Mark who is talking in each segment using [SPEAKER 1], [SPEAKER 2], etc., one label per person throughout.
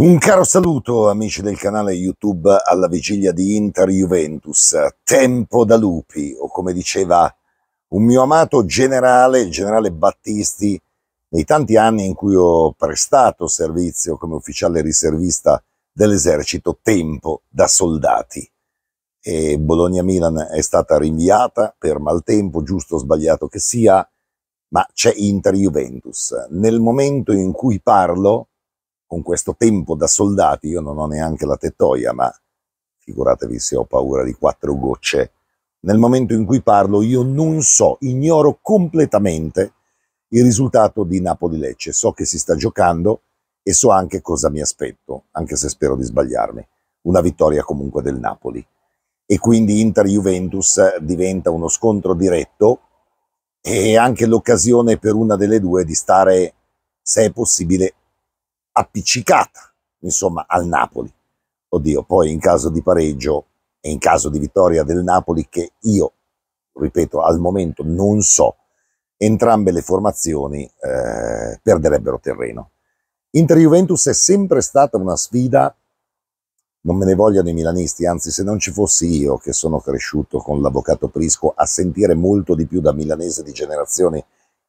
[SPEAKER 1] Un caro saluto amici del canale YouTube alla vigilia di Inter-Juventus, tempo da lupi o come diceva un mio amato generale, il generale Battisti, nei tanti anni in cui ho prestato servizio come ufficiale riservista dell'esercito, tempo da soldati. E Bologna-Milan è stata rinviata per maltempo, giusto o sbagliato che sia, ma c'è Inter-Juventus. Nel momento in cui parlo con questo tempo da soldati io non ho neanche la tettoia, ma figuratevi se ho paura di quattro gocce. Nel momento in cui parlo io non so, ignoro completamente il risultato di Napoli-Lecce. So che si sta giocando e so anche cosa mi aspetto, anche se spero di sbagliarmi. Una vittoria comunque del Napoli. E quindi Inter-Juventus eh, diventa uno scontro diretto e anche l'occasione per una delle due di stare, se è possibile, appiccicata, insomma, al Napoli. Oddio, poi in caso di pareggio e in caso di vittoria del Napoli, che io, ripeto, al momento non so, entrambe le formazioni eh, perderebbero terreno. Inter-Juventus è sempre stata una sfida, non me ne vogliano i milanisti, anzi se non ci fossi io che sono cresciuto con l'avvocato Prisco a sentire molto di più da milanese di generazione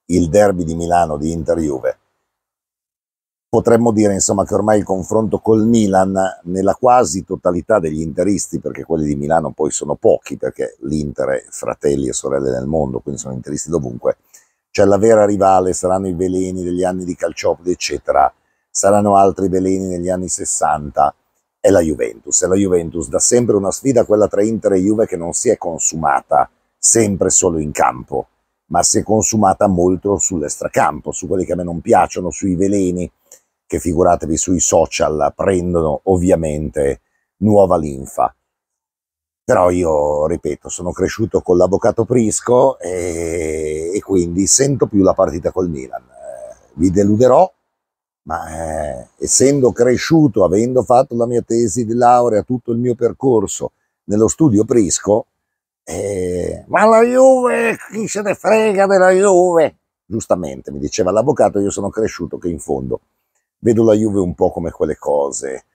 [SPEAKER 1] il derby di Milano di Inter-Juve, potremmo dire insomma che ormai il confronto col Milan nella quasi totalità degli interisti, perché quelli di Milano poi sono pochi, perché l'Inter è fratelli e sorelle nel mondo, quindi sono interisti dovunque, c'è la vera rivale, saranno i veleni degli anni di Calciopoli, eccetera, saranno altri veleni negli anni 60, è la Juventus, è la Juventus da sempre una sfida, quella tra Inter e Juve che non si è consumata sempre solo in campo, ma si è consumata molto sull'estracampo, su quelli che a me non piacciono, sui veleni, che figuratevi sui social prendono ovviamente nuova linfa. Però io, ripeto, sono cresciuto con l'avvocato Prisco e, e quindi sento più la partita col Milan. Eh, vi deluderò, ma eh, essendo cresciuto, avendo fatto la mia tesi di laurea, tutto il mio percorso nello studio Prisco, eh, ma la Juve, chi se ne frega della Juve? Giustamente, mi diceva l'avvocato, io sono cresciuto che in fondo vedo la Juve un po' come quelle cose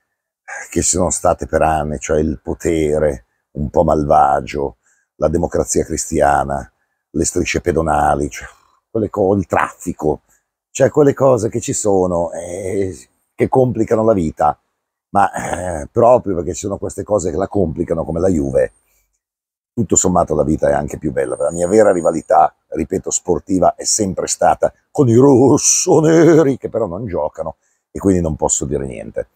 [SPEAKER 1] che ci sono state per anni, cioè il potere un po' malvagio, la democrazia cristiana, le strisce pedonali, cioè il traffico, cioè quelle cose che ci sono eh, che complicano la vita, ma eh, proprio perché ci sono queste cose che la complicano come la Juve, tutto sommato la vita è anche più bella. La mia vera rivalità, ripeto, sportiva è sempre stata con i rossoneri che però non giocano e quindi non posso dire niente.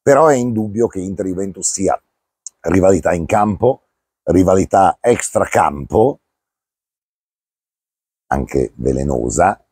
[SPEAKER 1] Però è indubbio che Inter-Juventus sia rivalità in campo, rivalità extracampo, anche velenosa,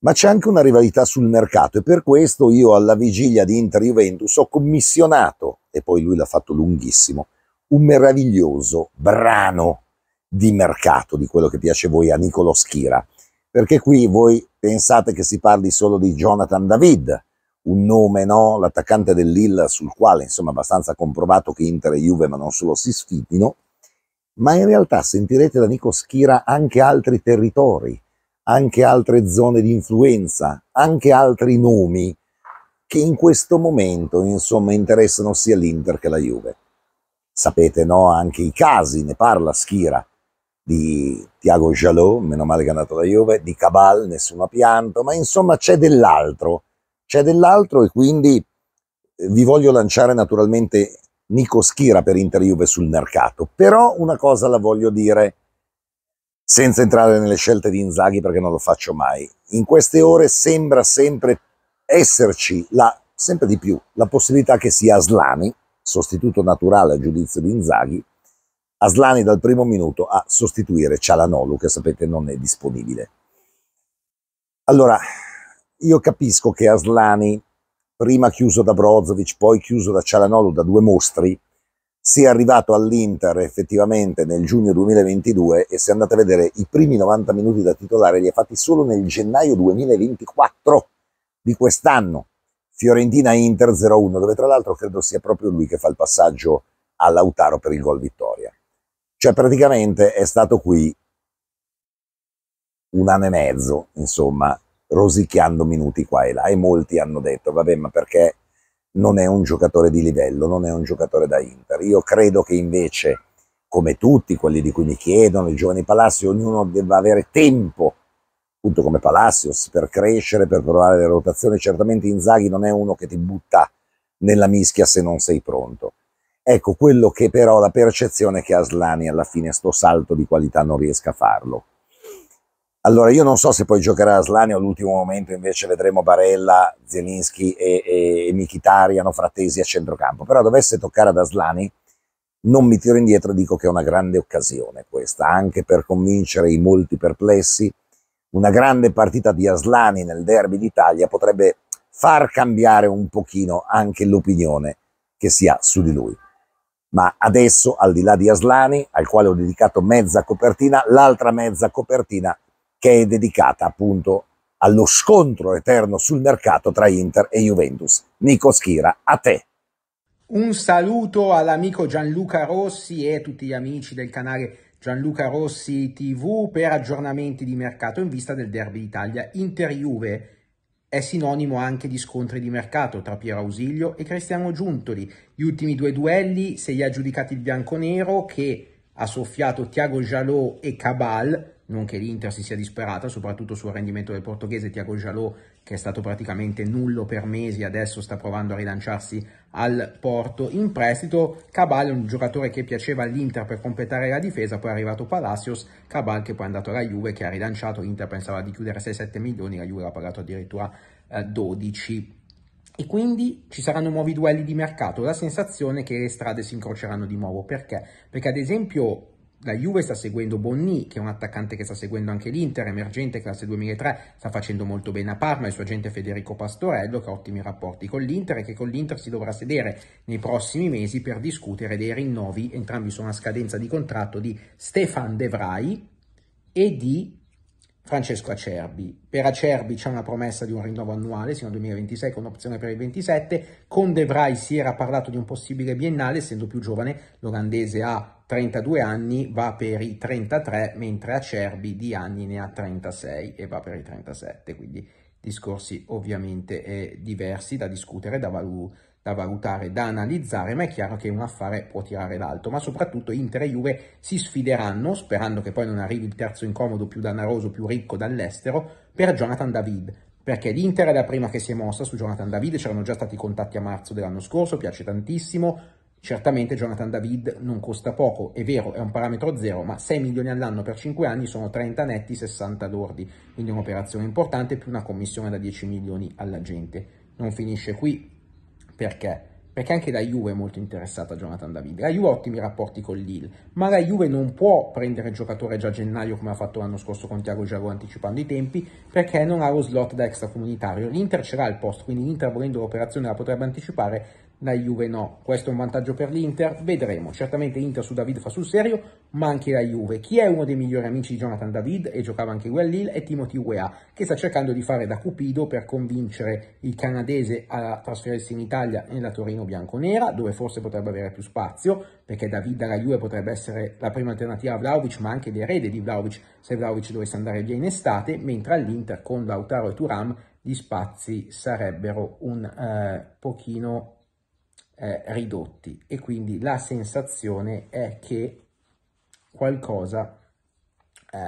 [SPEAKER 1] ma c'è anche una rivalità sul mercato e per questo io alla vigilia di Inter-Juventus ho commissionato, e poi lui l'ha fatto lunghissimo, un meraviglioso brano di mercato, di quello che piace voi a Nicolo Schira, perché qui voi pensate che si parli solo di Jonathan David, un nome, no? l'attaccante del Lille sul quale insomma è abbastanza comprovato che Inter e Juve ma non solo si sfidino, ma in realtà sentirete da Nico Schira anche altri territori, anche altre zone di influenza, anche altri nomi che in questo momento insomma interessano sia l'Inter che la Juve. Sapete no? anche i casi, ne parla Schira, di Tiago Jalot, meno male che è andato da Juve, di Cabal, nessuno ha pianto, ma insomma c'è dell'altro c'è dell'altro e quindi eh, vi voglio lanciare naturalmente Nico Schira per Inter sul mercato, però una cosa la voglio dire senza entrare nelle scelte di Inzaghi perché non lo faccio mai. In queste ore sembra sempre esserci la, sempre di più la possibilità che sia Aslani, sostituto naturale a giudizio di Inzaghi, Aslani dal primo minuto a sostituire Cialanolu che sapete non è disponibile. Allora, io capisco che Aslani, prima chiuso da Brozovic, poi chiuso da Cialanoglu, da due mostri, sia arrivato all'Inter effettivamente nel giugno 2022 e se andate a vedere i primi 90 minuti da titolare li ha fatti solo nel gennaio 2024 di quest'anno. Fiorentina-Inter 0-1, dove tra l'altro credo sia proprio lui che fa il passaggio all'Autaro per il gol vittoria. Cioè praticamente è stato qui un anno e mezzo, insomma, rosicchiando minuti qua e là e molti hanno detto vabbè ma perché non è un giocatore di livello, non è un giocatore da Inter. Io credo che invece, come tutti quelli di cui mi chiedono, i giovani Palacio, ognuno debba avere tempo, appunto come Palacios, per crescere, per provare le rotazioni. Certamente Inzaghi non è uno che ti butta nella mischia se non sei pronto. Ecco quello che però la percezione è che Aslani alla fine sto salto di qualità non riesca a farlo. Allora, io non so se poi giocherà Aslani all'ultimo momento, invece vedremo Barella, Zielinski e, e Mkhitaryan, Fratesi a centrocampo. Però dovesse toccare ad Aslani, non mi tiro indietro e dico che è una grande occasione questa, anche per convincere i molti perplessi. Una grande partita di Aslani nel derby d'Italia potrebbe far cambiare un pochino anche l'opinione che si ha su di lui. Ma adesso, al di là di Aslani, al quale ho dedicato mezza copertina, l'altra mezza copertina che è dedicata appunto allo scontro eterno sul mercato tra Inter e Juventus. Nico Schira, a te.
[SPEAKER 2] Un saluto all'amico Gianluca Rossi e a tutti gli amici del canale Gianluca Rossi TV per aggiornamenti di mercato in vista del Derby Italia. Inter-Juve è sinonimo anche di scontri di mercato tra Piero Ausilio e Cristiano Giuntoli. Gli ultimi due duelli se li ha giudicati il bianconero che ha soffiato Tiago Jalò e Cabal non che l'Inter si sia disperata, soprattutto sul rendimento del portoghese Thiago Jalò, che è stato praticamente nullo per mesi, adesso sta provando a rilanciarsi al Porto in prestito. Cabal un giocatore che piaceva all'Inter per completare la difesa, poi è arrivato Palacios, Cabal che poi è andato alla Juve, che ha rilanciato, l'Inter pensava di chiudere 6-7 milioni, la Juve l'ha pagato addirittura eh, 12 e quindi ci saranno nuovi duelli di mercato, la sensazione che le strade si incroceranno di nuovo, perché? Perché ad esempio la Juve sta seguendo Bonny, che è un attaccante che sta seguendo anche l'Inter, emergente, classe 2003, sta facendo molto bene a Parma, il suo agente Federico Pastorello, che ha ottimi rapporti con l'Inter e che con l'Inter si dovrà sedere nei prossimi mesi per discutere dei rinnovi, entrambi sono a scadenza di contratto, di Stefan De Vrij e di Francesco Acerbi. Per Acerbi c'è una promessa di un rinnovo annuale sino al 2026 con opzione per il 27. Con De Vrij si era parlato di un possibile biennale, essendo più giovane, l'olandese ha 32 anni va per i 33, mentre Acerbi di anni ne ha 36 e va per i 37, quindi discorsi ovviamente eh, diversi da discutere, da, valu da, valutare, da analizzare, ma è chiaro che un affare può tirare l'alto, ma soprattutto Inter e Juve si sfideranno, sperando che poi non arrivi il terzo incomodo più dannaroso, più ricco dall'estero, per Jonathan David, perché l'Inter è la prima che si è mossa su Jonathan David, c'erano già stati contatti a marzo dell'anno scorso, piace tantissimo, Certamente Jonathan David non costa poco, è vero, è un parametro zero, ma 6 milioni all'anno per 5 anni sono 30 netti, 60 lordi, quindi un'operazione importante più una commissione da 10 milioni alla gente. Non finisce qui, perché? Perché anche la Juve è molto interessata a Jonathan David. La Juve ha ottimi rapporti con l'IL, ma la Juve non può prendere giocatore già a gennaio come ha fatto l'anno scorso con Tiago Giago anticipando i tempi, perché non ha lo slot da extracomunitario. L'Inter ce l'ha il posto, quindi l'Inter volendo l'operazione la potrebbe anticipare, la Juve no. Questo è un vantaggio per l'Inter, vedremo. Certamente Inter su David fa sul serio, ma anche la Juve. Chi è uno dei migliori amici di Jonathan David e giocava anche lui all'Il è Timothy Weah, che sta cercando di fare da cupido per convincere il canadese a trasferirsi in Italia nella Torino bianconera, dove forse potrebbe avere più spazio, perché David alla Juve potrebbe essere la prima alternativa a Vlaovic, ma anche l'erede di Vlaovic se Vlaovic dovesse andare via in estate, mentre all'Inter con Lautaro e Turam gli spazi sarebbero un eh, pochino eh, ridotti e quindi la sensazione è che qualcosa eh,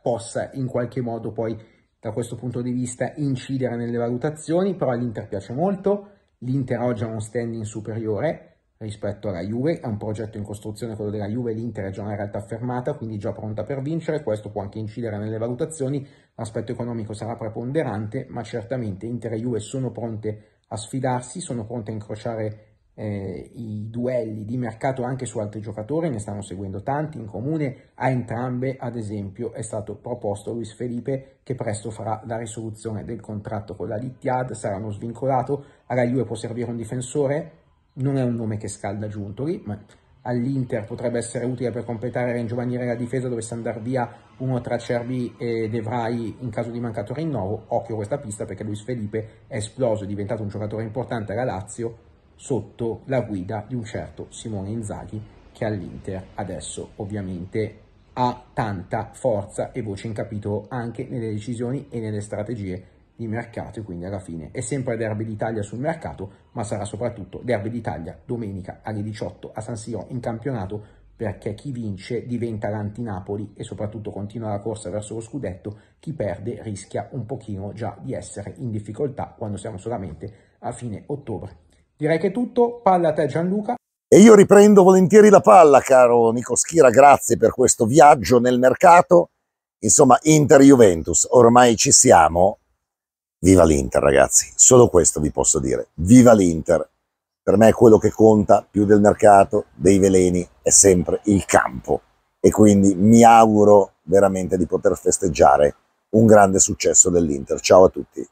[SPEAKER 2] possa in qualche modo poi da questo punto di vista incidere nelle valutazioni, però all'Inter piace molto, l'Inter oggi ha uno standing superiore rispetto alla Juve, è un progetto in costruzione quello della Juve, l'Inter è già una realtà fermata, quindi già pronta per vincere, questo può anche incidere nelle valutazioni, l'aspetto economico sarà preponderante, ma certamente Inter e Juve sono pronte a sfidarsi, sono pronte a incrociare eh, i duelli di mercato anche su altri giocatori, ne stanno seguendo tanti in comune, a entrambe ad esempio è stato proposto Luis Felipe che presto farà la risoluzione del contratto con la Littiad, sarà uno svincolato, alla Juve può servire un difensore, non è un nome che scalda Giuntoli, ma all'Inter potrebbe essere utile per completare e ringiovanire la difesa dovesse andare via uno tra Cervi e Devrai in caso di mancato rinnovo, occhio a questa pista perché Luis Felipe è esploso, è diventato un giocatore importante alla Lazio sotto la guida di un certo Simone Inzaghi che all'Inter adesso ovviamente ha tanta forza e voce in capitolo anche nelle decisioni e nelle strategie di mercato e quindi alla fine è sempre Derby d'Italia sul mercato ma sarà soprattutto Derby d'Italia domenica alle 18 a San Siro in campionato perché chi vince diventa l'anti-Napoli e soprattutto continua la corsa verso lo scudetto, chi perde rischia un pochino già di essere in difficoltà quando siamo solamente a fine ottobre Direi che è tutto, palla a te Gianluca.
[SPEAKER 1] E io riprendo volentieri la palla, caro Nico Schira, grazie per questo viaggio nel mercato. Insomma, Inter-Juventus, ormai ci siamo. Viva l'Inter, ragazzi. Solo questo vi posso dire. Viva l'Inter. Per me quello che conta più del mercato, dei veleni, è sempre il campo. E quindi mi auguro veramente di poter festeggiare un grande successo dell'Inter. Ciao a tutti.